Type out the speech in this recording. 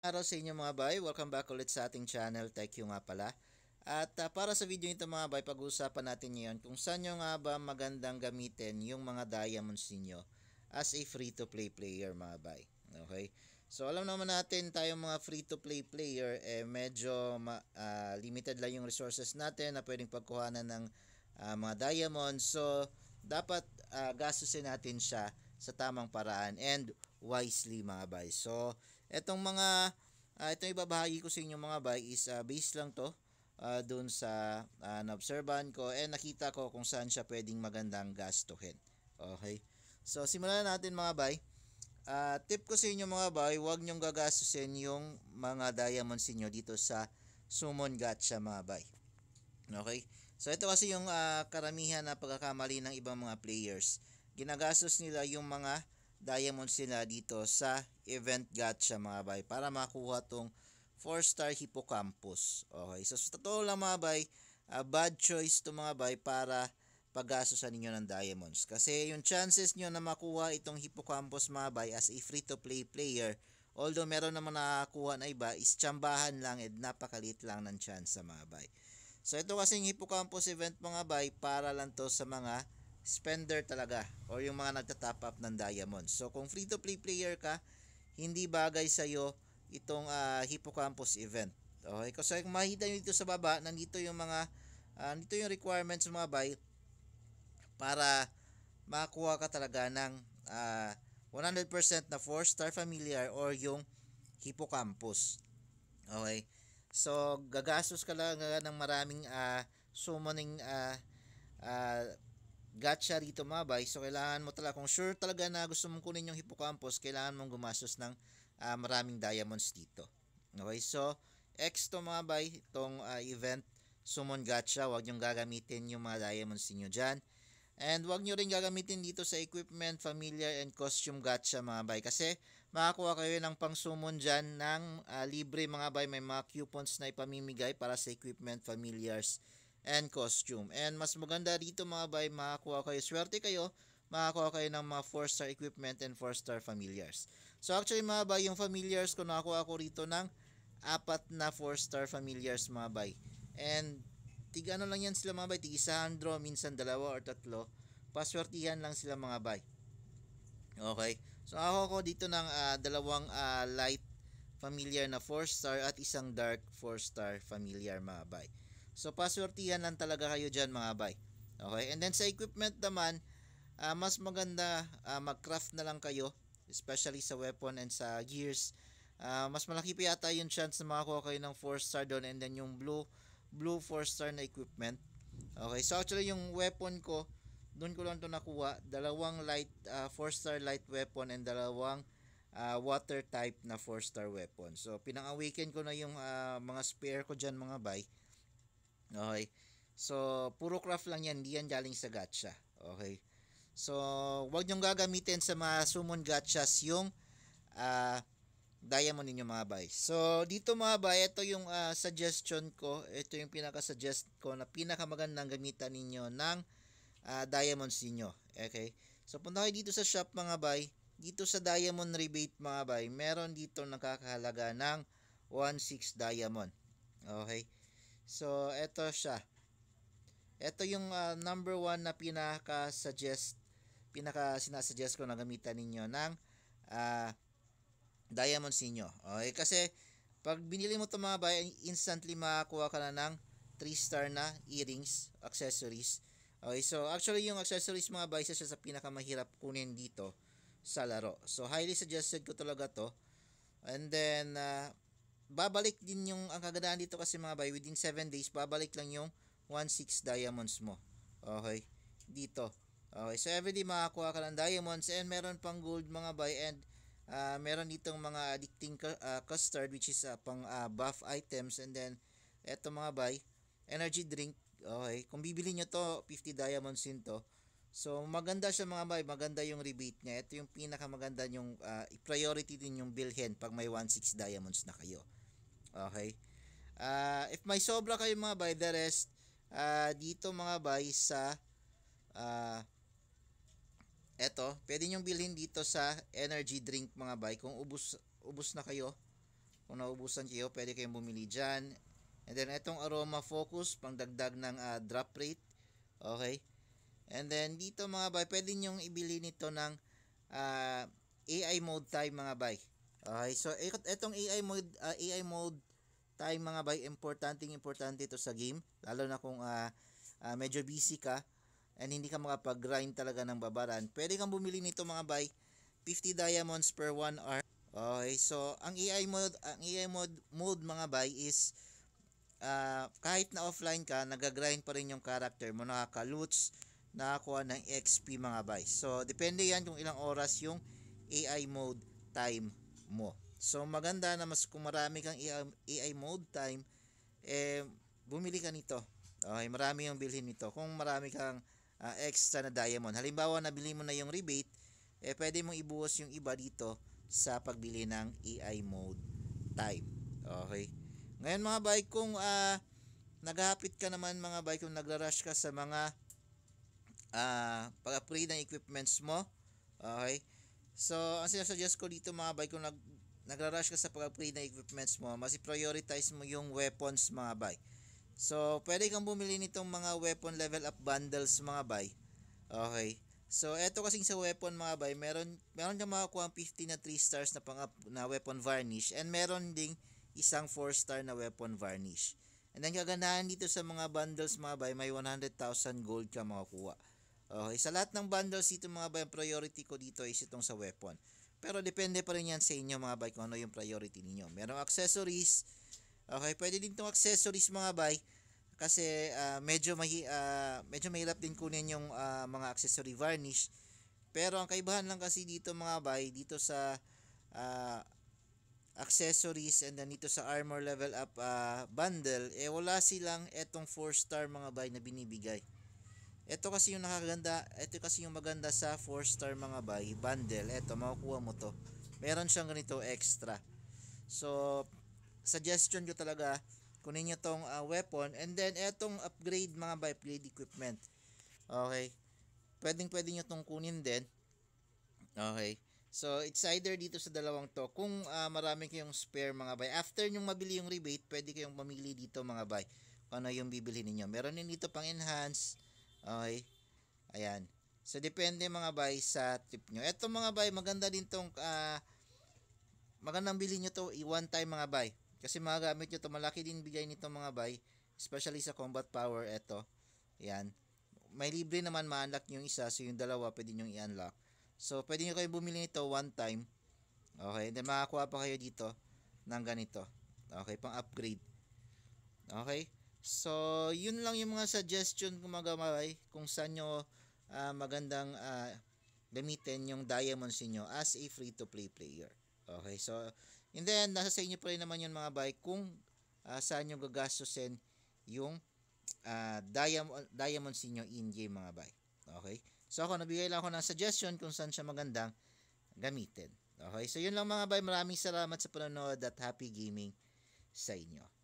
araw sa inyo mga bay. Welcome back ulit sa ating channel. Thank you nga pala. At uh, para sa video nito mga bay, pag-uusapan natin ngayon kung saan nyo nga ba magandang gamitin yung mga diamonds niyo as a free-to-play player mga bay. Okay? So alam naman natin tayong mga free-to-play player, eh, medyo uh, limited lang yung resources natin na pwedeng pagkuhanan ng uh, mga diamonds. So dapat uh, gastusin natin siya sa tamang paraan and wisely mga bay. So Etong mga, uh, ah, itong ibabahagi ko sa inyo mga bay is uh, ah, base lang to uh, ah, doon sa uh, na ko and nakita ko kung saan siya pwedeng magandang gastuhin. Okay? So, simulan natin mga bay. Uh, tip ko sa inyo mga bay, huwag nyong gagastusin yung mga diamonds niyo dito sa Sumon Gacha mga bay. Okay? So, ito kasi yung uh, karamihan na pagkakamali ng ibang mga players. Ginagastos nila yung mga diamonds nila dito sa event gacha mga bay para makuha tong 4 star hippocampus. Okay, so sa totoo lang mga bay, uh, bad choice to mga bay para sa ninyo ng diamonds. Kasi yung chances nyo na makuha itong hippocampus mga bay as a free to play player, although meron naman nakakuha na iba, is chambahan lang at napakalit lang ng chance sa mga bay. So ito kasing hippocampus event mga bay, para lang to sa mga spender talaga o yung mga nagta-top up ng diamonds. So kung free-to-play player ka, hindi bagay sa iyo itong uh, hippocampus event. Okay, kasi kung makita niyo dito sa baba, nandito yung mga uh, nandito yung requirements mga buy para makakuha ka talaga ng uh, ah, 100% na 4-star familiar or yung hippocampus. Okay. So gagastos ka lang ng maraming uh, summoning uh, uh, gotcha rito mabay. So, kailangan mo talaga, kung sure talaga na gusto mong kunin yung hippocampus, kailangan mong gumastos ng uh, maraming diamonds dito. Okay, so, X to mabay, itong uh, ah, event, summon gotcha, wag niyong gagamitin yung mga diamonds niyo dyan. And wag nyo rin gagamitin dito sa equipment, familiar, and costume gacha mga bay. Kasi makakuha kayo ng pang-summon dyan ng uh, libre mga bay. May mga coupons na ipamimigay para sa equipment, familiars, and costume. And mas maganda dito mga bay, makakuha kayo, swerte kayo, makakuha kayo ng mga 4-star equipment and 4-star familiars. So actually mga bay, yung familiars ko nakakuha ko rito ng apat na 4-star familiars mga bay. And tiga ano lang yan sila mga bay, tig isahan draw, minsan dalawa or tatlo. Paswertihan lang sila mga bay. Okay. So ako ko dito ng uh, dalawang uh, light familiar na 4 star at isang dark 4 star familiar mga bay. So paswertihan lang talaga kayo dyan mga bay. Okay, and then sa equipment naman, uh, mas maganda uh, mag-craft na lang kayo, especially sa weapon and sa gears. Uh, mas malaki pa yata yung chance na makakuha kayo ng 4 star doon and then yung blue blue 4 star na equipment. Okay, so actually yung weapon ko, doon ko lang to nakuha, dalawang light uh, 4 star light weapon and dalawang uh, water type na 4 star weapon. So pinang-awaken ko na yung uh, mga spare ko diyan mga bay. Okay. So, puro craft lang yan. Hindi yan galing sa gacha. Okay. So, huwag nyong gagamitin sa mga summon gachas yung uh, diamond ninyo mga bay. So, dito mga bay, ito yung uh, suggestion ko. Ito yung pinaka-suggest ko na pinakamagandang gamitan ninyo ng uh, diamonds ninyo. Okay. So, punta kayo dito sa shop mga bay. Dito sa diamond rebate mga bay, meron dito nakakahalaga ng 1.6 diamond. Okay. So, eto siya. Ito yung uh, number one na pinaka-suggest, pinaka-sinasuggest ko na gamitan ninyo ng uh, ah, diamonds ninyo. Okay, kasi pag binili mo itong mga bayan, instantly makakuha ka na ng 3 star na earrings, accessories. Okay, so actually yung accessories mga bayan, siya sa pinakamahirap kunin dito sa laro. So, highly suggested ko talaga to. And then, uh, babalik din yung, ang kagandaan dito kasi mga bay, within 7 days, babalik lang yung 1.6 diamonds mo. Okay, dito. Okay, so everyday makakuha ka ng diamonds and meron pang gold mga bay and uh, meron ditong mga addicting ah, custard which is uh, pang uh, buff items and then eto mga bay, energy drink. Okay, kung bibili nyo to, 50 diamonds yun to. So maganda siya mga bay, maganda yung rebate niya. Ito yung pinakamaganda yung uh, priority din yung bilhin pag may 1.6 diamonds na kayo. Okay? Uh, if may sobra kayo mga bay, the rest, uh, dito mga bay sa, uh, eto, pwede nyong bilhin dito sa energy drink mga bay. Kung ubus, ubus na kayo, kung naubusan kayo, pwede kayong bumili dyan. And then, itong aroma focus, pangdagdag ng uh, drop rate. Okay? And then, dito mga bay, pwede nyong ibili nito ng uh, AI mode time mga bay. Okay, so itong eh, AI mode, uh, ah, AI mode time mga bay, importante importante ito sa game, lalo na kung uh, uh, medyo busy ka and hindi ka makapag-grind talaga ng babaran. Pwede kang bumili nito mga bay, 50 diamonds per 1 hour. Okay, so ang AI mode, ang AI mode, mode mga bay is uh, kahit na offline ka, nagagrind pa rin yung character mo, nakaka-loots, nakakuha ng XP mga bay. So, depende yan kung ilang oras yung AI mode time mo. So maganda na mas kung marami kang AI mode time, eh bumili ka nito. Okay, marami yung bilhin nito. Kung marami kang uh, extra na diamond. Halimbawa, nabili mo na yung rebate, eh pwede mong ibuhos yung iba dito sa pagbili ng AI mode time. Okay. Ngayon mga bike, kung uh, naghahapit ka naman mga bike, kung nagra-rush ka sa mga uh, pag-upgrade ng equipments mo, okay, So, ang sinasuggest ko dito mga bay, kung nag, nagra-rush ka sa pag-upgrade ng equipments mo, mas prioritize mo yung weapons mga bay. So, pwede kang bumili nitong mga weapon level up bundles mga bay. Okay. So, eto kasing sa weapon mga bay, meron, meron kang makakuha ang 50 na 3 stars na, pang, na weapon varnish and meron ding isang 4 star na weapon varnish. And then kagandahan dito sa mga bundles mga bay, may 100,000 gold ka makukuha. Okay, sa lahat ng bundles dito mga bay, priority ko dito is itong sa weapon. Pero depende pa rin yan sa inyo mga bay kung ano yung priority ninyo. Merong accessories. Okay, pwede din itong accessories mga bay. Kasi uh, medyo, mahi, uh, medyo mahirap din kunin yung uh, mga accessory varnish. Pero ang kaibahan lang kasi dito mga bay, dito sa uh, accessories and then dito sa armor level up uh, bundle, eh wala silang etong 4 star mga bay na binibigay. Ito kasi yung nakaganda, ito kasi yung maganda sa 4 star mga bay, bundle. Ito, makukuha mo to. Meron siyang ganito extra. So, suggestion ko talaga, kunin nyo tong uh, weapon. And then, etong upgrade mga bay, upgrade equipment. Okay. Pwedeng pwede nyo tong kunin din. Okay. So, it's either dito sa dalawang to. Kung uh, marami kayong spare mga bay. After nyong mabili yung rebate, pwede kayong mamili dito mga bay. Kung ano yung bibili ninyo. Meron din dito pang enhance. Okay? Ayan. So, depende mga bay sa trip nyo. Ito mga bay, maganda din tong, uh, magandang bilhin nyo to, i-one time mga bay. Kasi magagamit nyo to, malaki din bigay nito mga bay. Especially sa combat power, ito. Ayan. May libre naman, ma-unlock yung isa. So, yung dalawa, pwede nyo i-unlock. So, pwede nyo kayo bumili nito one time. Okay, then makakuha pa kayo dito ng ganito. Okay, pang upgrade. Okay? So, yun lang yung mga suggestion kung magamay kung saan nyo uh, magandang uh, gamitin yung diamonds niyo as a free-to-play player. Okay, so, and then, nasa sa inyo pa rin naman yun mga bay kung uh, saan nyo gagastusin yung uh, diamond, diamonds niyo in-game mga bay. Okay, so ako, nabigay lang ako ng suggestion kung saan siya magandang gamitin. Okay, so yun lang mga bay. Maraming salamat sa panonood at happy gaming sa inyo.